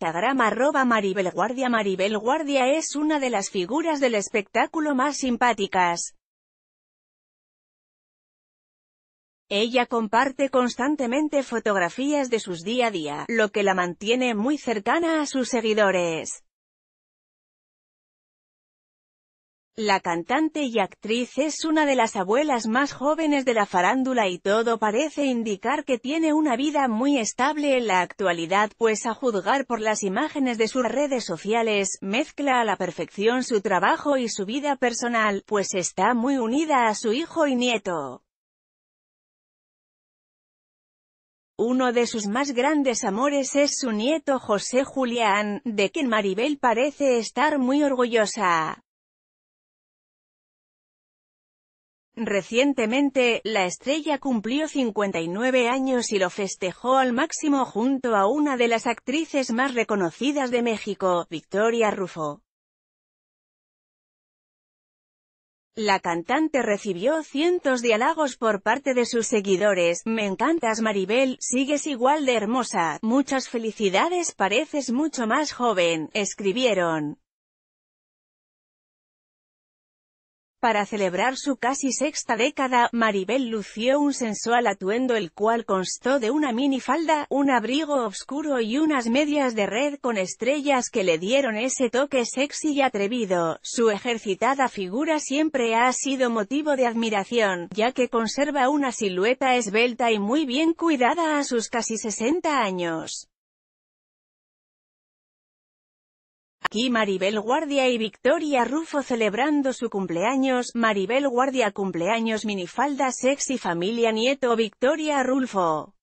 Instagram arroba Maribel Guardia Maribel Guardia es una de las figuras del espectáculo más simpáticas. Ella comparte constantemente fotografías de sus día a día, lo que la mantiene muy cercana a sus seguidores. La cantante y actriz es una de las abuelas más jóvenes de la farándula y todo parece indicar que tiene una vida muy estable en la actualidad pues a juzgar por las imágenes de sus redes sociales, mezcla a la perfección su trabajo y su vida personal, pues está muy unida a su hijo y nieto. Uno de sus más grandes amores es su nieto José Julián, de quien Maribel parece estar muy orgullosa. Recientemente, la estrella cumplió 59 años y lo festejó al máximo junto a una de las actrices más reconocidas de México, Victoria Rufo. La cantante recibió cientos de halagos por parte de sus seguidores, me encantas Maribel, sigues igual de hermosa, muchas felicidades pareces mucho más joven, escribieron. Para celebrar su casi sexta década, Maribel lució un sensual atuendo el cual constó de una mini falda, un abrigo oscuro y unas medias de red con estrellas que le dieron ese toque sexy y atrevido. Su ejercitada figura siempre ha sido motivo de admiración, ya que conserva una silueta esbelta y muy bien cuidada a sus casi 60 años. Aquí Maribel Guardia y Victoria Rufo celebrando su cumpleaños, Maribel Guardia cumpleaños minifalda sexy familia nieto Victoria Rulfo.